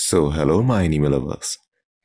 so hello my animal lovers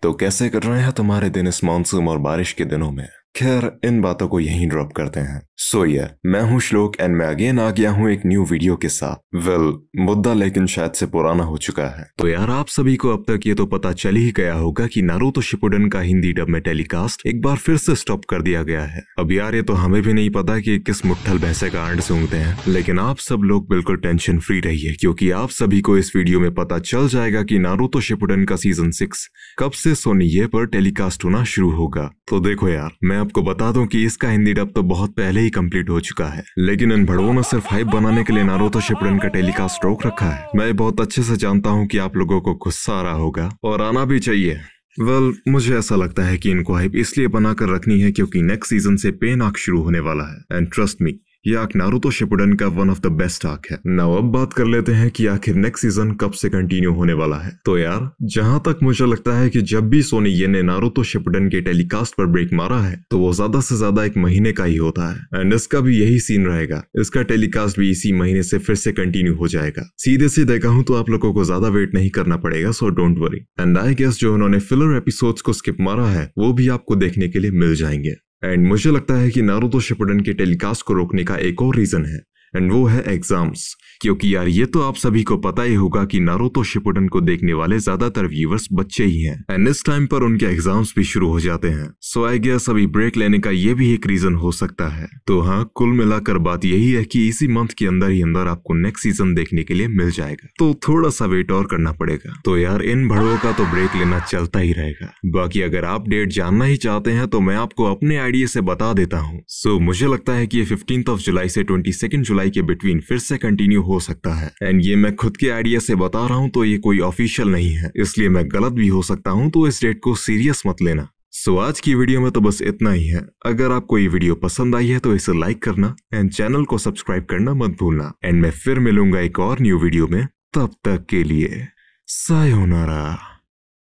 तो कैसे cut रहे हैं तुम्हारे दिन इस मानसून और बारिश के दिनों में खैर इन बातों को यहीं ड्रॉप करते हैं सो ये मैं हूं श्लोक एंड मैं अगेन आ गया हूं एक न्यू वीडियो के साथ वेल well, मुद्दा लेकिन शायद से पुराना हो चुका है तो यार आप सभी को अब तक ये तो पता चल ही गया होगा कि नारूतो शिपुडन का हिंदी डब में टेलीकास्ट एक बार फिर से स्टॉप कर दिया गया है अब यार ये तो हमें भी नहीं पता कि किस मुठल भैंसे का अंड सूंघते हैं लेकिन आप सब लोग बिल्कुल टेंशन फ्री रहिए क्योंकि आप सभी को इस वीडियो में पता चल जाएगा की तो शिपुडन का सीजन सिक्स कब से सोनी ये पर टेलीकास्ट होना शुरू होगा तो देखो यार मैं आपको बता दूं कि इसका हिंदी डब तो बहुत पहले ही कंप्लीट हो चुका है लेकिन इन भड़वों ने सिर्फ हाइप बनाने के लिए नारोतो शिपरन का टेलीकास्ट रोक रखा है मैं बहुत अच्छे से जानता हूँ कि आप लोगों को गुस्सा आ रहा होगा और आना भी चाहिए वेल well, मुझे ऐसा लगता है कि इनको हाइप इसलिए बनाकर रखनी है क्योंकि नेक्स्ट सीजन से पेन आग शुरू होने वाला है एंड ट्रस्ट मी ये आर्क नारुतो शिपुडन का one of the best arc है नाउ अब बात कर लेते हैं कि आखिर नेक्स्ट सीजन कब से कंटिन्यू होने वाला है तो यार जहां तक मुझे लगता है कि जब भी सोनी ये ने नारुतो शिपुडन के टेलीकास्ट पर ब्रेक मारा है तो वो ज्यादा से ज्यादा एक महीने का ही होता है एंड इसका भी यही सीन रहेगा इसका टेलीकास्ट भी इसी महीने से फिर से कंटिन्यू हो जाएगा सीधे सीधे हूँ तो आप लोगों को ज्यादा वेट नहीं करना पड़ेगा so don't worry and I guess जो उन्होंने फिलर एपिसोड को स्किप मारा है वो भी आपको देखने के लिए मिल जाएंगे एंड मुझे लगता है कि नारुतो शिपुडन के टेलीकास्ट को रोकने का एक और रीज़न है एंड वो है एग्जाम्स क्योंकि यार ये तो आप सभी को पता ही होगा कि नारोतो शिपुटन को देखने वाले ज्यादातर व्यूवर्स बच्चे ही हैं एंड इस टाइम पर उनके एग्जाम्स भी शुरू हो जाते हैं सो आई गेस अभी ब्रेक लेने का ये भी एक रीजन हो सकता है तो हाँ कुल मिलाकर बात यही है कि इसी मंथ के अंदर ही अंदर आपको नेक्स्ट सीजन देखने के लिए मिल जाएगा तो थोड़ा सा वेट और करना पड़ेगा तो यार इन भड़ो का तो ब्रेक लेना चलता ही रहेगा बाकी अगर आप डेट जानना ही चाहते हैं तो मैं आपको अपने आइडिया से बता देता हूँ सो मुझे लगता है की फिफ्टींथ ऑफ जुलाई से ट्वेंटी सेकेंड जुलाई जुलाई के बिटवीन फिर से कंटिन्यू हो सकता है एंड ये मैं खुद के आइडिया से बता रहा हूँ तो ये कोई ऑफिशियल नहीं है इसलिए मैं गलत भी हो सकता हूँ तो इस डेट को सीरियस मत लेना सो so, आज की वीडियो में तो बस इतना ही है अगर आपको ये वीडियो पसंद आई है तो इसे लाइक करना एंड चैनल को सब्सक्राइब करना मत भूलना एंड मैं फिर मिलूंगा एक और न्यू वीडियो में तब तक के लिए सायोनारा